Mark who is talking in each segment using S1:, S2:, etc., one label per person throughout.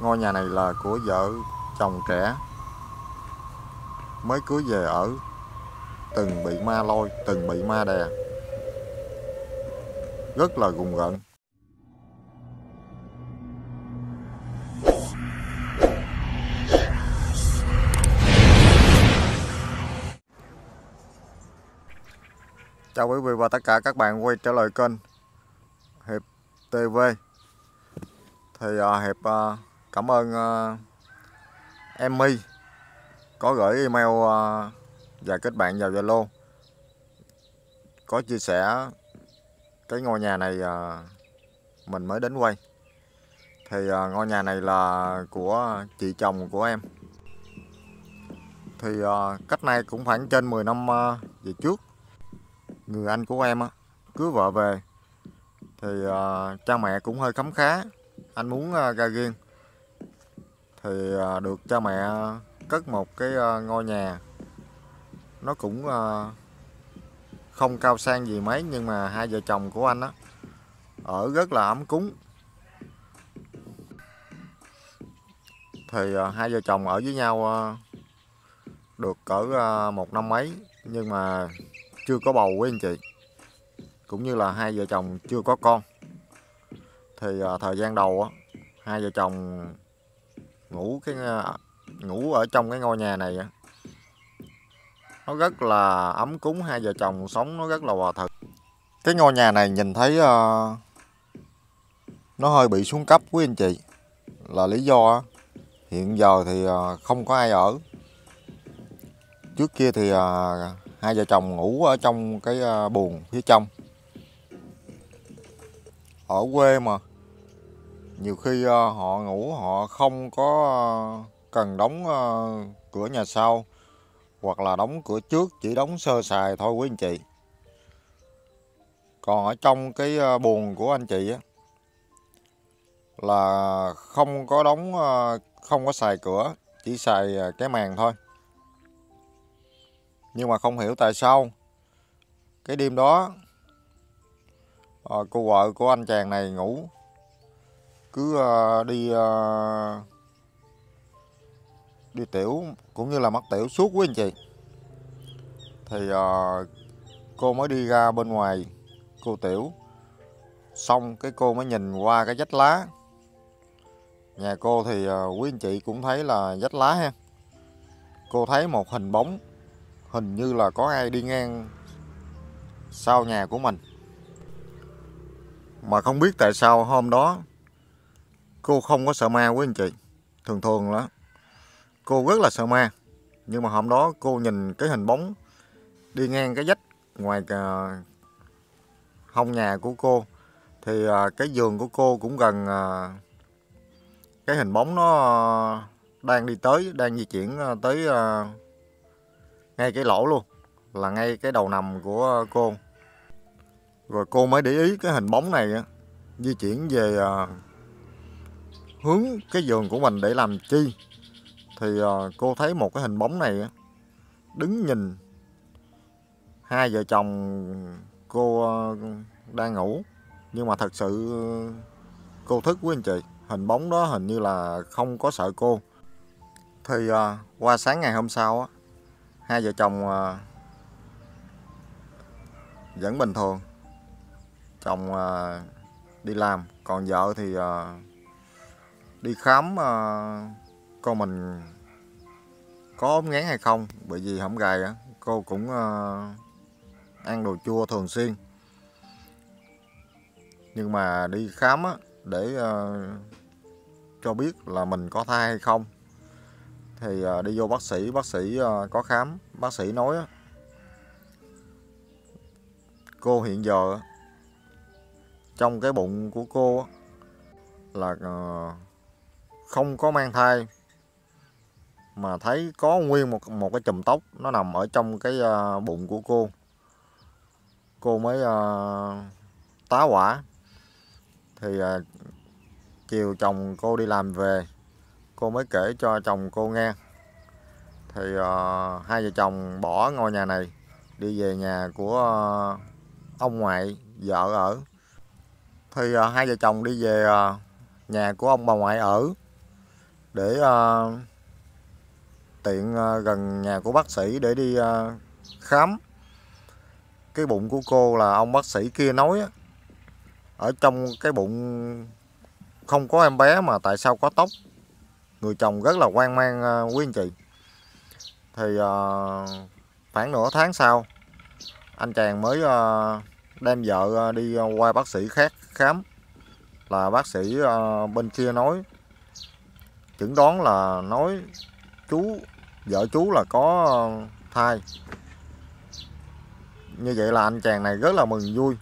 S1: Ngôi nhà này là của vợ chồng trẻ mới cưới về ở từng bị ma lôi, từng bị ma đè. Rất là gùng gận. Chào quý vị và tất cả các bạn quay trở lại kênh Hiệp TV Thì uh, Hiệp uh, cảm ơn uh, ờ, em My có gửi email uh, và kết bạn vào Zalo có chia sẻ cái ngôi nhà này uh, mình mới đến quay thì uh, ngôi nhà này là của chị chồng của em thì uh, cách nay cũng khoảng trên 10 năm uh, về trước người anh của em uh, cưới vợ về thì uh, cha mẹ cũng hơi khấm khá anh muốn uh, ra riêng thì à, được cha mẹ cất một cái à, ngôi nhà nó cũng à, không cao sang gì mấy nhưng mà hai vợ chồng của anh á ở rất là ấm cúng thì hai vợ chồng ở với nhau được cỡ một năm mấy nhưng mà chưa có bầu với anh chị cũng như là hai vợ chồng chưa có con thì thời gian đầu á hai vợ chồng ngủ cái à, ngủ ở trong cái ngôi nhà này nó rất là ấm cúng hai vợ chồng sống nó rất là hòa thực cái ngôi nhà này nhìn thấy uh, nó hơi bị xuống cấp quý anh chị là lý do hiện giờ thì uh, không có ai ở trước kia thì uh, hai vợ chồng ngủ ở trong cái buồng phía trong ở quê mà nhiều khi ờ, họ ngủ họ không có ờ, cần đóng ờ, cửa nhà sau hoặc là đóng cửa trước chỉ đóng sơ sài thôi quý anh chị còn ở trong cái buồng của anh chị á, là không có đóng không có xài cửa chỉ xài cái màn thôi nhưng mà không hiểu tại sao cái đêm đó cô vợ của anh chàng này ngủ cứ uh, đi uh, đi tiểu cũng như là mắc tiểu suốt quý anh chị thì uh, cô mới đi ra bên ngoài cô tiểu xong cái cô mới nhìn qua cái vách lá nhà cô thì uh, quý anh chị cũng thấy là vách lá ha cô thấy một hình bóng hình như là có ai đi ngang sau nhà của mình mà không biết tại sao hôm đó cô không có sợ ma quý anh chị thường thường đó cô rất là sợ ma nhưng mà hôm đó cô nhìn cái hình bóng đi ngang cái dách ngoài uh, hông nhà của cô thì uh, cái giường của cô cũng gần uh, cái hình bóng nó uh, đang đi tới đang di chuyển uh, tới uh, ngay cái lỗ luôn là ngay cái đầu nằm của cô rồi cô mới để ý cái hình bóng này uh, di chuyển về uh, hướng cái giường của mình để làm chi thì ờ, cô thấy một cái hình bóng này đứng nhìn hai vợ chồng cô ờ, đang ngủ nhưng mà thật sự cô thức quý anh chị hình bóng đó hình như là không có sợ cô thì ờ, qua sáng ngày hôm sau hai vợ chồng vẫn bình thường chồng đi làm còn vợ thì đi khám ờ, con mình có ốm ngán hay không bởi vì hổng gầy á cô cũng ờ, ăn đồ chua thường xuyên nhưng mà đi khám á để ờ, cho biết là mình có thai hay không thì đi vô bác sĩ bác sĩ có khám bác sĩ nói á cô hiện giờ trong cái bụng của cô á là không có mang thai mà thấy có nguyên một một cái chùm tóc nó nằm ở trong cái uh, bụng của cô cô mới uh, tá quả thì uh, chiều chồng cô đi làm về cô mới kể cho chồng cô nghe thì uh, hai vợ chồng bỏ ngôi nhà này đi về nhà của uh, ông ngoại vợ ở thì uh, hai vợ chồng đi về uh, nhà của ông bà ngoại ở để uh, tiện uh, gần nhà của bác sĩ để đi uh, khám cái bụng của cô là ông bác sĩ kia nói ở trong cái bụng không có em bé mà tại sao có tóc người chồng rất là quan mang quý anh chị thì uh, khoảng nửa tháng sau anh chàng mới uh, đem vợ đi qua bác sĩ khác khám là bác sĩ uh, bên kia nói chẩn đoán là nói chú vợ chú là có ờ, thai như vậy là anh chàng này rất là mừng vui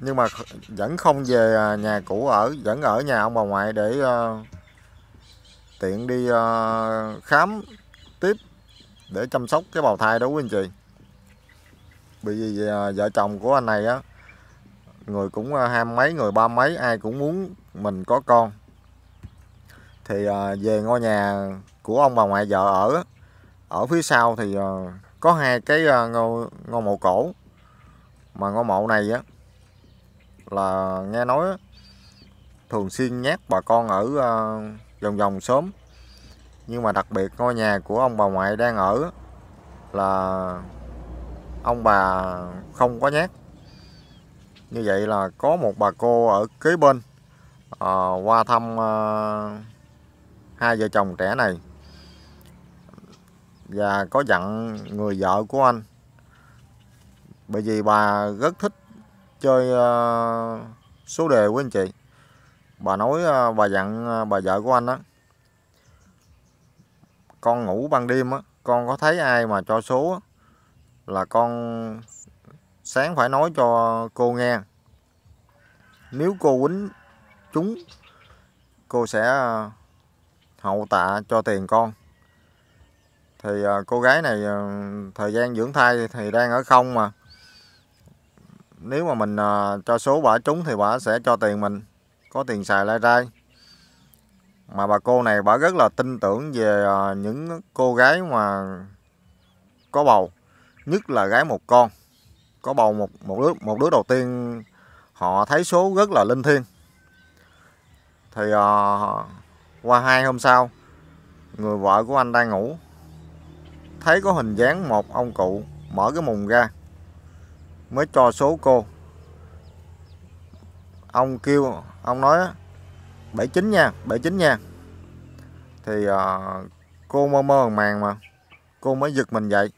S1: nhưng mà vẫn không về ờ, nhà cũ ở vẫn ở nhà ông bà ngoại để uh, tiện đi uh, khám tiếp để chăm sóc cái bào thai đó quý anh chị bởi vì uh, vợ chồng của anh này á người cũng hai mấy người ba mấy ai cũng muốn mình có con thì ờ, về ngôi nhà của ông bà ngoại vợ ở ở phía sau thì ờ, có hai cái ờ, ngôi ngôi mộ cổ mà ngôi mộ này á là nghe nói thường xuyên nhát bà con ở vòng vòng sớm nhưng mà đặc biệt ngôi nhà của ông bà ngoại đang ở là ông bà không có nhát như vậy là có một bà cô ở kế bên à, qua thăm à, hai vợ chồng trẻ này và có dặn người vợ của anh bởi vì bà rất thích chơi ờ, số đề của anh chị bà nói ờ, bà dặn ờ, bà vợ của anh đó con ngủ ban đêm á con có thấy ai mà cho số là con sáng phải nói cho cô nghe nếu cô quýnh chúng cô sẽ hậu tạ cho tiền con thì à, cô gái này à, thời gian dưỡng thai thì đang ở không mà nếu mà mình à, cho số bả trúng thì bả sẽ cho tiền mình có tiền xài lai rai mà bà cô này bả rất là tin tưởng về những cô gái mà có bầu nhất là gái một con có bầu một một đứa một đứa đầu tiên họ thấy số rất là linh thiêng thì uh, qua hai hôm sau người vợ của anh đang ngủ thấy có hình dáng một ông cụ mở cái mùng ra mới cho số cô ông kêu ông nói 79 nha 79 nha thì uh, cô mơ mơ màng mà cô mới giật mình dậy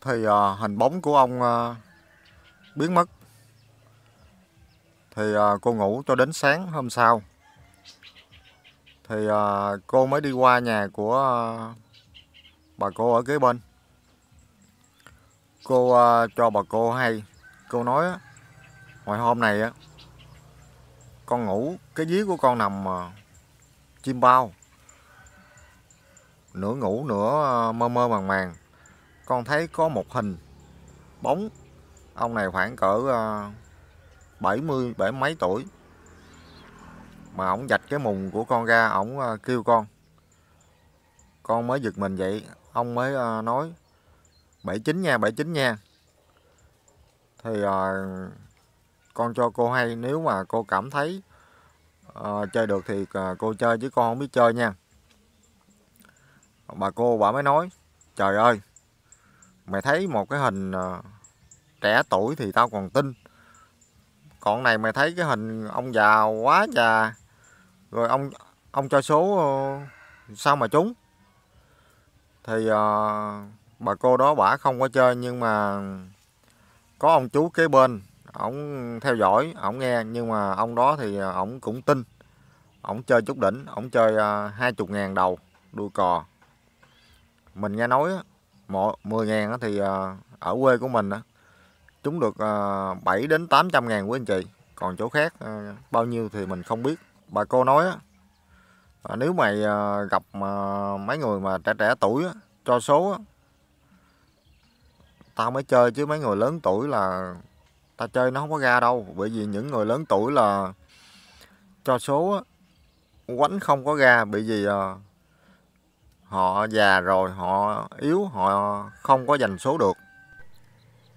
S1: thì uh, hình bóng của ông uh, biến mất thì uh, cô ngủ cho đến sáng hôm sau thì à, cô mới đi qua nhà của à, bà cô ở kế bên cô à, cho bà cô hay cô nói á, hồi hôm này á con ngủ cái dí của con nằm à, chim bao nửa ngủ nửa à, mơ mơ màng màng con thấy có một hình bóng ông này khoảng cỡ bảy mươi bảy mấy tuổi mà ổng vạch cái mùng của con ra ổng ờ, kêu con con mới giật mình vậy ông mới ờ, nói 79 nha 79 nha thì uh, con cho cô hay nếu mà cô cảm thấy uh, chơi được thì uh, cô chơi chứ con không biết chơi nha bà cô bà mới nói trời ơi mày thấy một cái hình uh, trẻ tuổi thì tao còn tin còn này mày thấy cái hình ông già quá già rồi ông ông cho số ờ, sao mà trúng thì uh, bà cô đó bả không có chơi nhưng mà có ông chú kế bên ổng theo dõi ổng nghe nhưng mà ông đó thì ờ, ổng cũng tin ổng chơi chút đỉnh ổng chơi hai chục ngàn đầu đuôi cò mình nghe nói mỗi mười ngàn thì ở quê của mình chúng được 7 đến 800 ngàn của anh chị còn chỗ khác bao nhiêu thì mình không biết bà cô nói á à, nếu mày à, gặp mà mấy người mà trẻ trẻ tuổi á, cho số á, tao mới chơi chứ mấy người lớn tuổi là tao chơi nó không có ra đâu bởi vì những người lớn tuổi là cho số á, quánh không có ra bởi vì à, họ già rồi họ yếu họ không có giành số được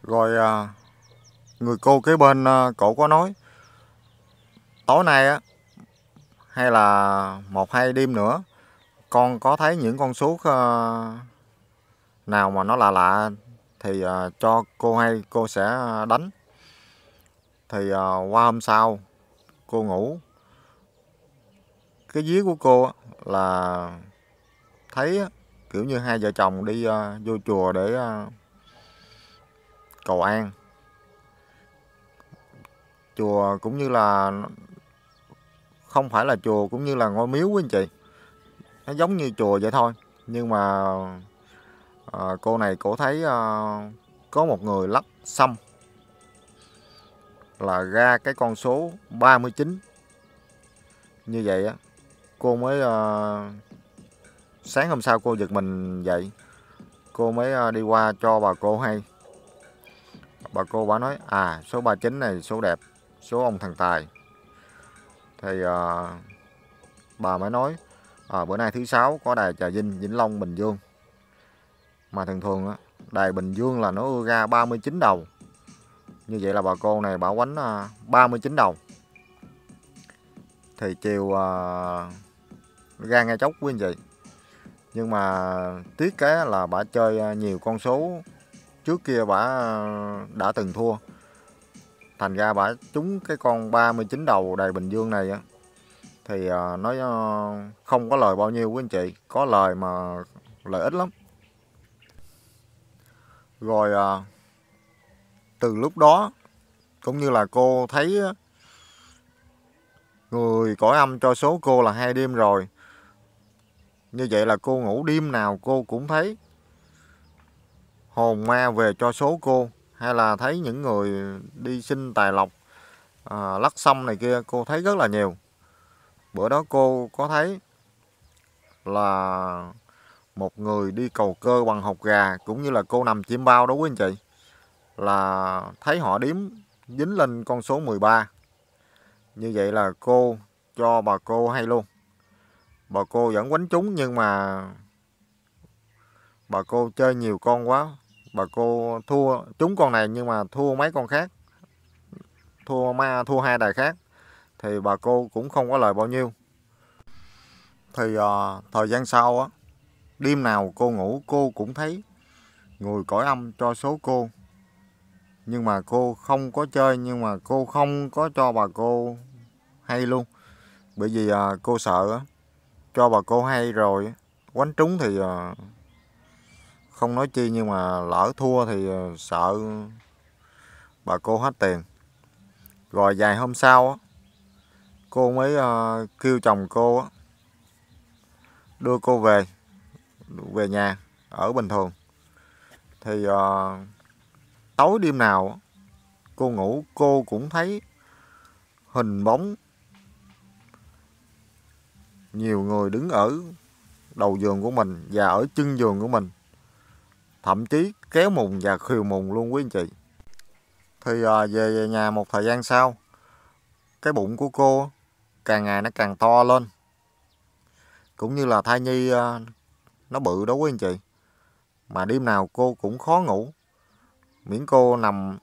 S1: rồi à, người cô kế bên à, cổ có nói tối nay á hay là một hai đêm nữa con có thấy những con số ờ, nào mà nó lạ lạ thì ờ, cho cô hay cô sẽ đánh thì ờ, qua hôm sau cô ngủ cái dí của cô là thấy kiểu như hai vợ chồng đi vô chùa để cầu an chùa cũng như là không phải là chùa cũng như là ngôi miếu quý anh chị nó giống như chùa vậy thôi nhưng mà à, cô này cổ thấy à, có một người lắp xăm là ra cái con số 39 như vậy á cô mới à, sáng hôm sau cô giật mình dậy cô mới à, đi qua cho bà cô hay bà cô bà nói à số 39 này số đẹp số ông thần tài thì à, bà mới nói à, bữa nay thứ sáu có đài Trà Vinh, Vĩnh Long, Bình Dương. Mà thường thường á, đài Bình Dương là nó ưa ra 39 đầu. Như vậy là bà cô này bảo quánh à, ờ, 39 đầu. Thì chiều à, ra ngay chốc quý anh chị. Nhưng mà tiếc cái là bà chơi nhiều con số trước kia bà đã từng thua thành ra bà trúng cái con 39 đầu đài Bình Dương này á thì ờ, nó ờ, không có lời bao nhiêu quý anh chị có lời mà lợi ích lắm rồi ờ, từ lúc đó cũng như là cô thấy người cõi âm cho số cô là hai đêm rồi như vậy là cô ngủ đêm nào cô cũng thấy hồn ma về cho số cô hay là thấy những người đi xin tài lộc à, lắc xong này kia cô thấy rất là nhiều bữa đó cô có thấy là một người đi cầu cơ bằng học gà cũng như là cô nằm chim bao đó quý anh chị là thấy họ điếm dính lên con số 13 như vậy là cô cho bà cô hay luôn bà cô vẫn quánh chúng nhưng mà bà cô chơi nhiều con quá bà cô thua chúng con này nhưng mà thua mấy con khác thua ma thua hai đài khác thì bà cô cũng không có lời bao nhiêu thì à, thời gian sau á đêm nào cô ngủ cô cũng thấy người cõi âm cho số cô nhưng mà cô không có chơi nhưng mà cô không có cho bà cô hay luôn bởi vì à, cô sợ cho bà cô hay rồi quánh trúng thì à, không nói chi nhưng mà lỡ thua thì ờ, sợ bà cô hết tiền rồi vài hôm sau cô mới ờ, kêu chồng cô đưa cô về về nhà ở bình thường thì ờ, tối đêm nào cô ngủ cô cũng thấy hình bóng nhiều người đứng ở đầu giường của mình và ở chân giường của mình thậm chí kéo mùng và khều mùng luôn quý anh chị thì à, về, về nhà một thời gian sau cái bụng của cô càng ngày nó càng to lên cũng như là thai nhi à, nó bự đó quý anh chị mà đêm nào cô cũng khó ngủ miễn cô nằm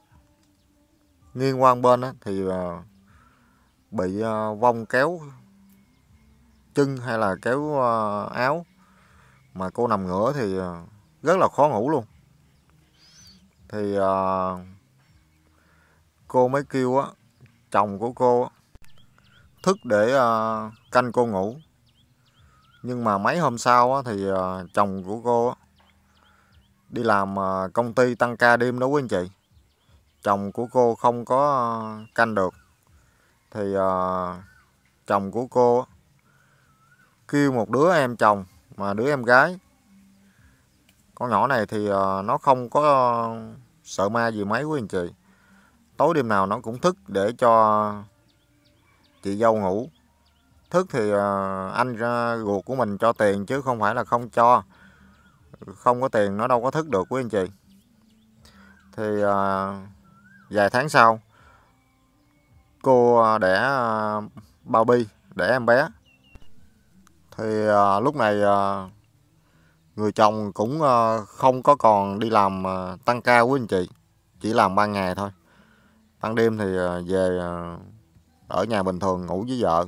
S1: nghiêng qua bên á, thì à, bị à, vong kéo chân hay là kéo à, áo mà cô nằm ngửa thì à, rất là khó ngủ luôn thì à, cô mới kêu á chồng của cô á, thức để à, canh cô ngủ nhưng mà mấy hôm sau á, thì à, chồng của cô á, đi làm à, công ty tăng ca đêm đó quý anh chị chồng của cô không có à, canh được thì à, chồng của cô á, kêu một đứa em chồng mà đứa em gái con nhỏ này thì ờ, nó không có sợ ma gì mấy quý anh chị tối đêm nào nó cũng thức để cho chị dâu ngủ thức thì ờ, anh ruột của mình cho tiền chứ không phải là không cho không có tiền nó đâu có thức được quý anh chị thì ờ, vài tháng sau cô đẻ bao bi đẻ em bé thì lúc này người chồng cũng ờ, không có còn đi làm ờ, tăng ca quý anh chị chỉ làm ban ngày thôi ban đêm thì ờ, về ở nhà bình thường ngủ với vợ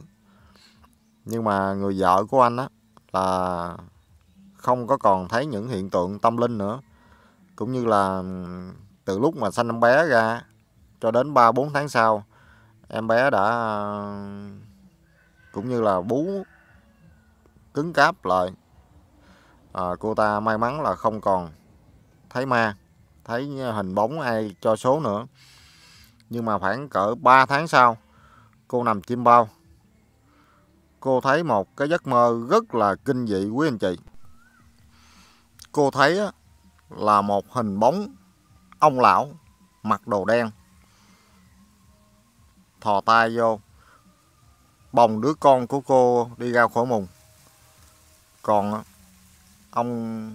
S1: nhưng mà người vợ của anh á là không có còn thấy những hiện tượng tâm linh nữa cũng như là từ lúc mà sanh em bé ra cho đến 3 4 tháng sau em bé đã cũng như là bú cứng cáp lại à, cô ta may mắn là không còn thấy ma thấy hình bóng ai cho số nữa nhưng mà khoảng cỡ 3 tháng sau cô nằm chim bao cô thấy một cái giấc mơ rất là kinh dị quý anh chị cô thấy là một hình bóng ông lão mặc đồ đen thò tay vô bồng đứa con của cô đi ra khỏi mùng còn ông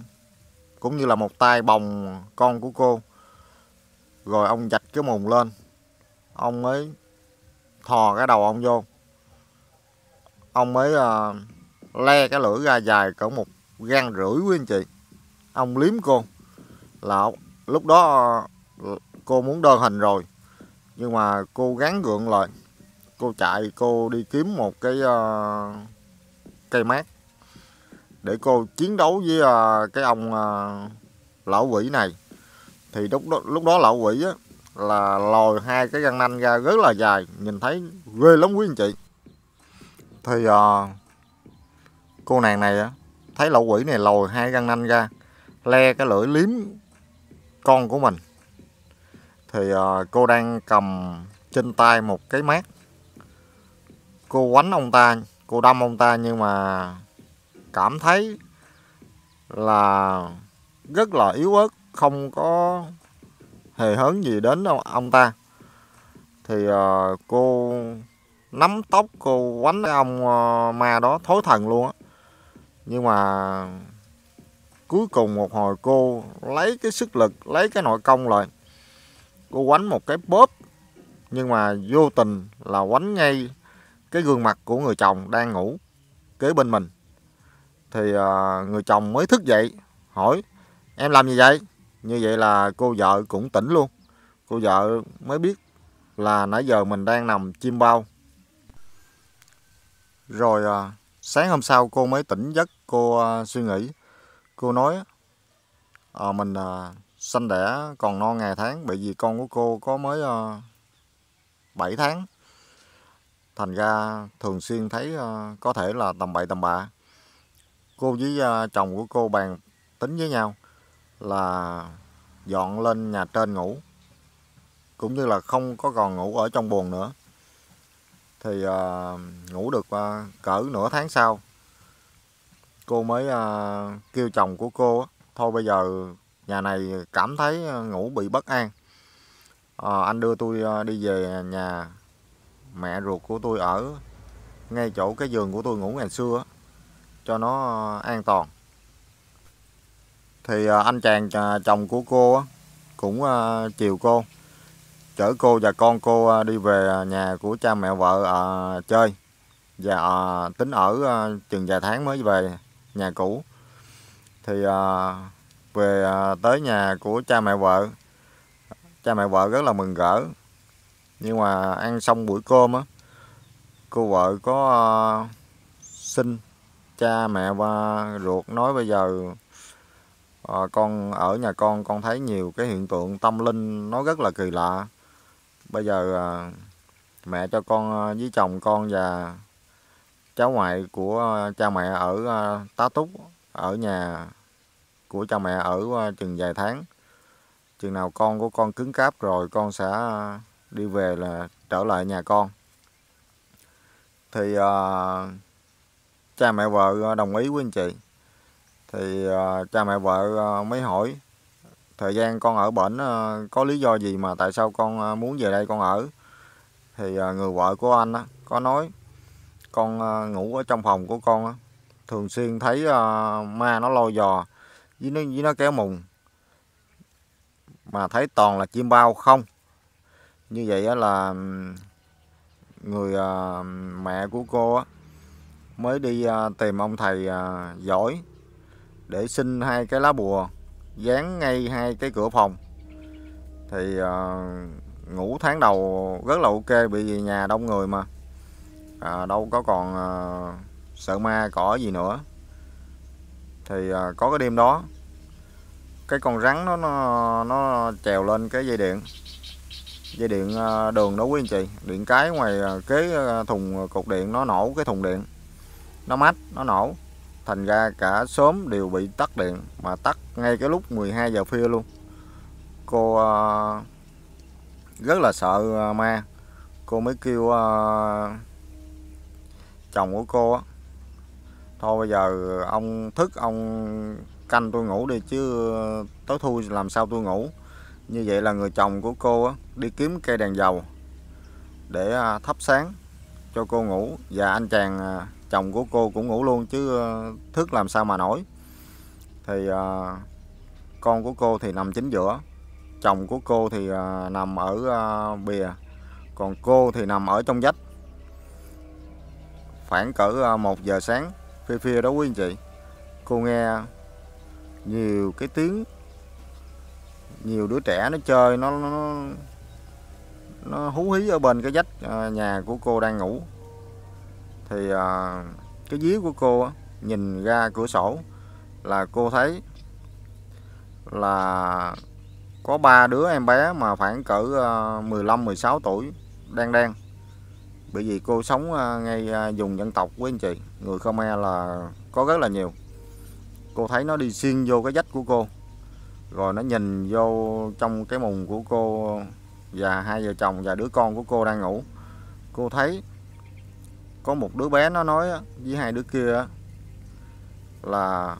S1: cũng như là một tay bồng con của cô rồi ông giặt cái mùng lên ông mới thò cái đầu ông vô ông mới uh, le cái lưỡi ra dài cỡ một gan rưỡi quý anh chị ông liếm cô là lúc đó ờ, cô muốn đơn hình rồi nhưng mà cô gắng gượng lại cô chạy cô đi kiếm một cái uh, cây mát để cô chiến đấu với uh, cái ông uh, lão quỷ này thì lúc đó, lúc đó lão quỷ á, là lòi hai cái răng nanh ra rất là dài nhìn thấy ghê lắm quý anh chị thì uh, cô nàng này á, thấy lão quỷ này lòi hai răng nanh ra le cái lưỡi liếm con của mình thì uh, cô đang cầm trên tay một cái mát cô quánh ông ta cô đâm ông ta nhưng mà cảm thấy là rất là yếu ớt không có hề hớn gì đến đâu ông ta thì uh, cô nắm tóc cô quánh cái ông uh, ma đó thối thần luôn á nhưng mà cuối cùng một hồi cô lấy cái sức lực lấy cái nội công lại cô quánh một cái bóp nhưng mà vô tình là quánh ngay cái gương mặt của người chồng đang ngủ kế bên mình thì ờ, người chồng mới thức dậy hỏi em làm gì vậy như vậy là cô vợ cũng tỉnh luôn cô vợ mới biết là nãy giờ mình đang nằm chim bao rồi à, sáng hôm sau cô mới tỉnh giấc cô à, suy nghĩ cô nói à, mình à, sanh đẻ còn non ngày tháng bởi vì con của cô có mới à, 7 tháng thành ra thường xuyên thấy à, có thể là tầm bậy tầm bạ cô với à, chồng của cô bàn tính với nhau là dọn lên nhà trên ngủ cũng như là không có còn ngủ ở trong buồng nữa thì uh, ngủ được uh, cỡ nửa tháng sau cô mới uh, kêu chồng của cô thôi bây giờ nhà này cảm thấy ngủ bị bất an à, anh đưa tôi đi về nhà mẹ ruột của tôi ở ngay chỗ cái giường của tôi ngủ ngày xưa cho nó ờ, an toàn thì ờ, anh chàng ờ, chồng của cô cũng chiều cô chở cô và con cô đi về nhà của cha mẹ vợ chơi và tính ở à, chừng vài tháng mới về nhà cũ thì về tới nhà của cha mẹ vợ cha mẹ vợ rất là mừng rỡ nhưng mà ăn xong buổi cơm á cô vợ có à, xin cha mẹ và ruột nói bây giờ à, con ở nhà con con thấy nhiều cái hiện tượng tâm linh nó rất là kỳ lạ bây giờ à, mẹ cho con ờ, với chồng con và cháu ngoại của cha mẹ ở tá túc ở nhà của cha mẹ ở chừng vài tháng chừng nào con của con cứng cáp rồi con sẽ đi về là trở lại nhà con thì uh, cha mẹ vợ ờ, đồng ý với anh chị thì ờ, cha mẹ vợ ờ, mới hỏi thời gian con ở bển có lý do gì mà tại sao con muốn về đây con ở thì người vợ của anh có nói con ngủ ở trong phòng của con thường xuyên thấy ma nó lôi dò với nó với nó kéo mùng mà thấy toàn là chim bao không như vậy là người mẹ của cô mới đi à, tìm ông thầy à, giỏi để xin hai cái lá bùa dán ngay hai cái cửa phòng thì à, ngủ tháng đầu rất là ok bị vì nhà đông người mà à, đâu có còn à, sợ ma cỏ gì nữa thì à, có cái đêm đó cái con rắn nó nó, nó trèo lên cái dây điện dây điện à, đường đó quý anh chị điện cái ngoài à, cái thùng cục điện nó nổ cái thùng điện nó mát nó nổ thành ra cả xóm đều bị tắt điện mà tắt ngay cái lúc 12 giờ khuya luôn cô uh, rất là sợ uh, ma cô mới kêu uh, chồng của cô á thôi bây giờ ông thức ông canh tôi ngủ đi chứ tối thui làm sao tôi ngủ như vậy là người chồng của cô á, đi kiếm cây đèn dầu để thắp sáng cho cô ngủ và anh chàng chồng của cô cũng ngủ luôn chứ ờ, thức làm sao mà nổi thì ờ, con của cô thì nằm chính giữa chồng của cô thì ờ, nằm ở bìa còn cô thì nằm ở trong vách khoảng cỡ 1 giờ sáng phê phê đó quý anh chị cô nghe nhiều cái tiếng nhiều đứa trẻ nó chơi nó nó, nó hú hí ở bên cái vách nhà của cô đang ngủ thì à, cái dí của cô á, nhìn ra cửa sổ là cô thấy là có ba đứa em bé mà khoảng cỡ 15 à, 16 tuổi đang đang bởi vì cô sống à, ngay à, vùng dân tộc của anh chị người Khmer là có rất là nhiều cô thấy nó đi xuyên vô cái dách của cô rồi nó nhìn vô trong cái mùng của cô và hai vợ chồng và đứa con của cô đang ngủ cô thấy có một đứa bé nó nói với hai đứa kia là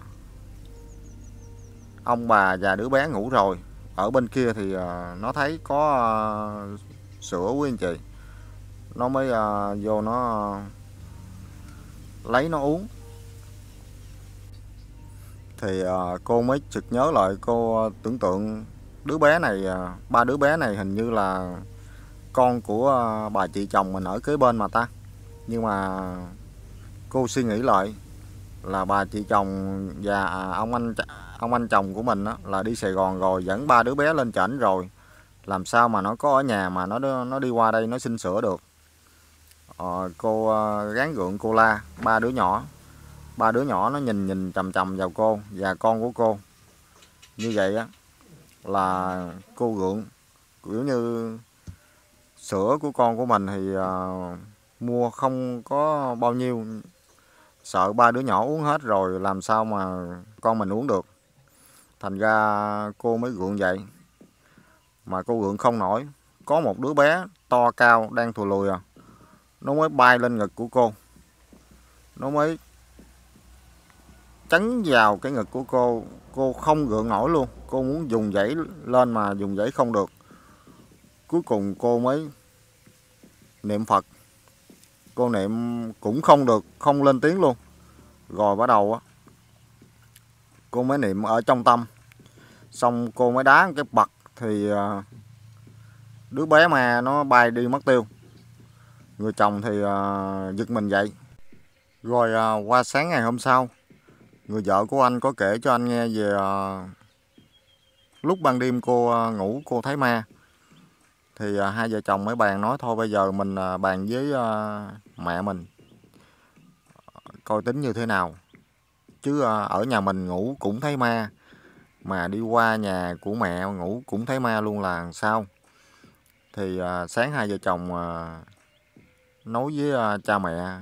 S1: ông bà và đứa bé ngủ rồi ở bên kia thì à, nó thấy có à, sữa quý anh chị nó mới à, vô nó lấy nó uống thì cô mới trực nhớ lại cô tưởng tượng đứa bé này ba đứa bé này hình như là con của bà chị chồng mình ở kế bên mà ta nhưng mà cô suy nghĩ lại là bà chị chồng và ông anh ông anh chồng của mình đó, là đi Sài Gòn rồi dẫn ba đứa bé lên trển rồi làm sao mà nó có ở nhà mà nó nó đi qua đây nó xin sửa được ờ, cô ờ, gán gượng cô la ba đứa nhỏ ba đứa nhỏ nó nhìn nhìn chầm chầm vào cô và con của cô như vậy á là cô gượng kiểu như sữa của con của mình thì uh, mua không có bao nhiêu sợ ba đứa nhỏ uống hết rồi làm sao mà con mình uống được thành ra cô mới gượng vậy mà cô gượng không nổi có một đứa bé to cao đang thù lùi à nó mới bay lên ngực của cô nó mới chấn vào cái ngực của cô cô không gượng nổi luôn cô muốn dùng giấy lên mà dùng giấy không được cuối cùng cô mới niệm phật cô niệm cũng không được không lên tiếng luôn rồi bắt đầu á cô mới niệm ở trong tâm xong cô mới đá cái bật thì à, đứa bé mà nó bay đi mất tiêu người chồng thì à, giật mình dậy rồi à, qua sáng ngày hôm sau người vợ của anh có kể cho anh nghe về lúc ban đêm cô ngủ cô thấy ma thì hai vợ chồng mới bàn nói thôi bây giờ mình bàn với mẹ mình coi tính như thế nào chứ ờ, ở nhà mình ngủ cũng thấy ma mà đi qua nhà của mẹ ngủ cũng thấy ma luôn là sao thì ờ, sáng hai vợ chồng ờ, nói với cha mẹ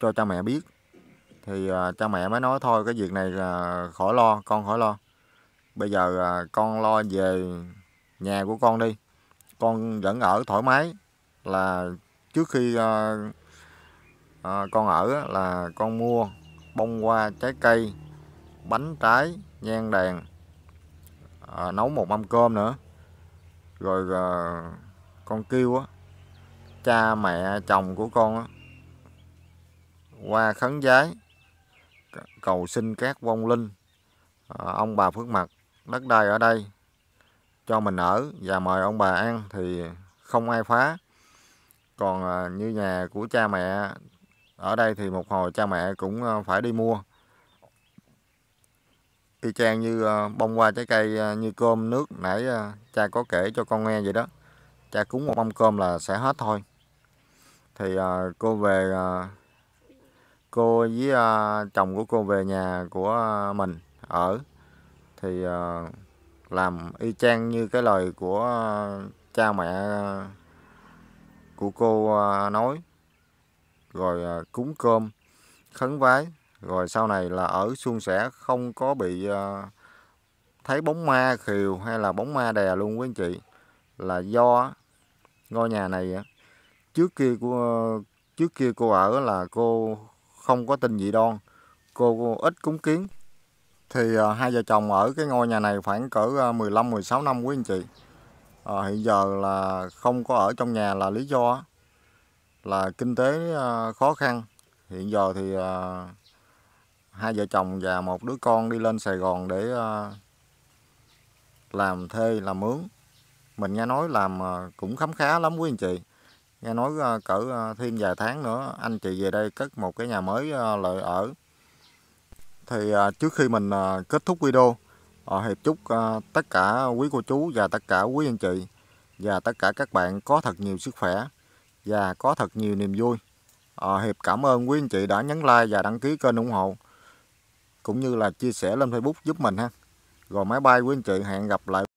S1: cho cha mẹ biết thì cha mẹ mới nói thôi cái việc này khỏi lo con khỏi lo bây giờ con lo về nhà của con đi con vẫn ở thoải mái là trước khi à, à, con ở là con mua bông hoa trái cây bánh trái nhang đèn à, ờ, nấu một mâm cơm nữa rồi à, con kêu á cha mẹ chồng của con á qua khấn giấy cầu xin các vong linh à, ông bà phước mặt đất đai ở đây cho mình ở và mời ông bà ăn thì không ai phá còn à, như nhà của cha mẹ ở đây thì một hồi cha mẹ cũng à, phải đi mua y chang như à, bông hoa trái cây như cơm nước nãy cha có kể cho con nghe vậy đó cha cúng một mâm cơm là sẽ hết thôi thì cô về cô với chồng của cô về nhà của mình ở thì làm y chang như cái lời của cha mẹ của cô à, nói rồi à, cúng cơm khấn vái rồi sau này là ở suôn sẻ không có bị à, thấy bóng ma khiều hay là bóng ma đè luôn quý anh chị là do ngôi nhà này trước kia của trước kia cô ở là cô không có tin dị đoan cô, cô ít cúng kiến thì hai vợ chồng ở cái ngôi nhà này khoảng cỡ 15 16 năm quý anh chị à, hiện giờ là không có ở trong nhà là lý do là kinh tế à, khó khăn hiện giờ thì à, hai vợ chồng và một đứa con đi lên Sài Gòn để à, làm thuê làm mướn mình nghe nói làm à, cũng khấm khá lắm quý anh chị nghe nói à, cỡ à, thêm vài tháng nữa anh chị về đây cất một cái nhà mới à, lợi ở thì à, trước khi mình à, kết thúc video Ờ, Hiệp chúc ờ, tất cả quý cô chú và tất cả quý anh chị và tất cả các bạn có thật nhiều sức khỏe và có thật nhiều niềm vui. Ờ, Hiệp cảm ơn quý anh chị đã nhấn like và đăng ký kênh ủng hộ cũng như là chia sẻ lên Facebook giúp mình ha. Rồi máy bay quý anh chị hẹn gặp lại